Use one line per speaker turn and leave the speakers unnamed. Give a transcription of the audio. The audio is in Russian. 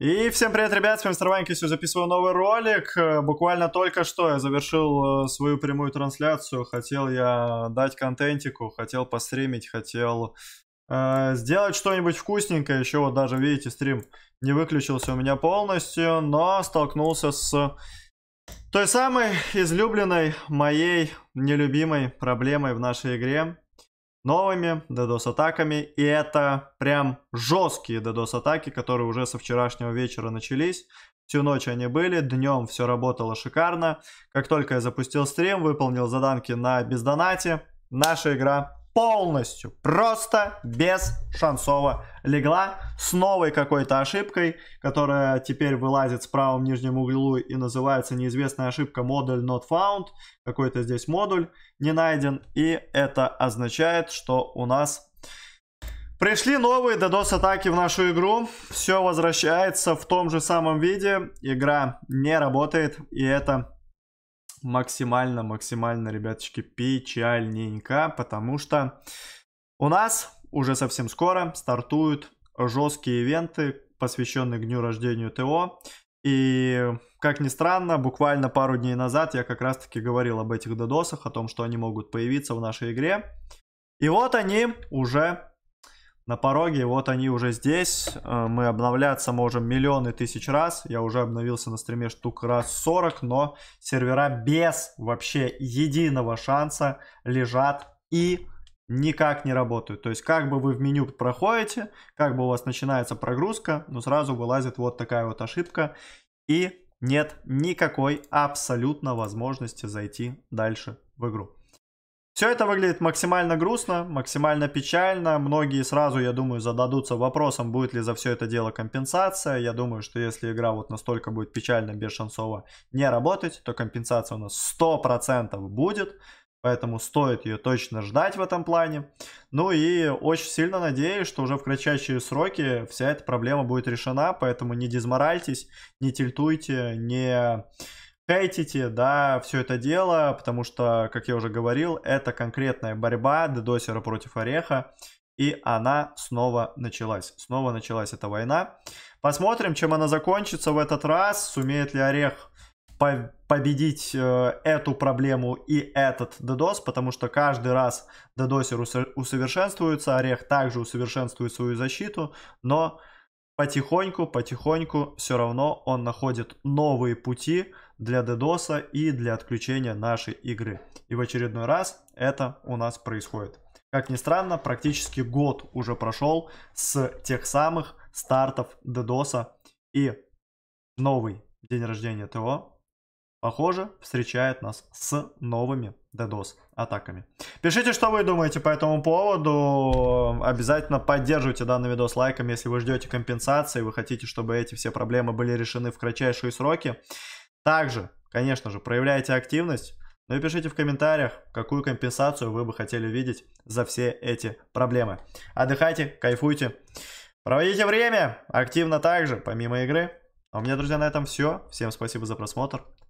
И всем привет, ребят, с вами Сегодня записываю новый ролик. Э, буквально только что я завершил э, свою прямую трансляцию. Хотел я дать контентику, хотел постримить, хотел э, сделать что-нибудь вкусненькое. Еще вот даже, видите, стрим не выключился у меня полностью, но столкнулся с той самой излюбленной моей нелюбимой проблемой в нашей игре новыми DDoS-атаками. И это прям жесткие DDoS-атаки, которые уже со вчерашнего вечера начались. Всю ночь они были, днем все работало шикарно. Как только я запустил стрим, выполнил заданки на бездонате, наша игра полностью, просто без шансово легла с новой какой-то ошибкой, которая теперь вылазит в правом нижнем углу и называется неизвестная ошибка модуль not found, какой-то здесь модуль не найден, и это означает, что у нас пришли новые DDoS атаки в нашу игру, все возвращается в том же самом виде, игра не работает, и это максимально, максимально, ребяточки, печальненько, потому что у нас уже совсем скоро стартуют жесткие ивенты, посвященные дню рождения ТО. И, как ни странно, буквально пару дней назад я как раз-таки говорил об этих додосах, о том, что они могут появиться в нашей игре. И вот они уже на пороге, вот они уже здесь, э, мы обновляться можем миллионы тысяч раз, я уже обновился на стриме штук раз 40, но сервера без вообще единого шанса лежат и никак не работают. То есть как бы вы в меню проходите, как бы у вас начинается прогрузка, но сразу вылазит вот такая вот ошибка и нет никакой абсолютно возможности зайти дальше в игру. Все это выглядит максимально грустно, максимально печально. Многие сразу, я думаю, зададутся вопросом, будет ли за все это дело компенсация. Я думаю, что если игра вот настолько будет печально, без шансово не работать, то компенсация у нас 100% будет. Поэтому стоит ее точно ждать в этом плане. Ну и очень сильно надеюсь, что уже в кратчайшие сроки вся эта проблема будет решена. Поэтому не дезморальтесь, не тильтуйте, не хейтите, да, все это дело, потому что, как я уже говорил, это конкретная борьба дедосера против ореха, и она снова началась. Снова началась эта война. Посмотрим, чем она закончится в этот раз, сумеет ли орех победить э, эту проблему и этот DDoS, потому что каждый раз DDoSер усовершенствуется, Орех также усовершенствует свою защиту, но потихоньку, потихоньку все равно он находит новые пути для дедоса и для отключения нашей игры. И в очередной раз это у нас происходит. Как ни странно, практически год уже прошел с тех самых стартов дедоса и новый день рождения ТО похоже, встречает нас с новыми DDoS атаками. Пишите, что вы думаете по этому поводу. Обязательно поддерживайте данный видос лайком, если вы ждете компенсации, вы хотите, чтобы эти все проблемы были решены в кратчайшие сроки. Также, конечно же, проявляйте активность. Ну и пишите в комментариях, какую компенсацию вы бы хотели видеть за все эти проблемы. Отдыхайте, кайфуйте, проводите время активно также, помимо игры. А у меня, друзья, на этом все. Всем спасибо за просмотр.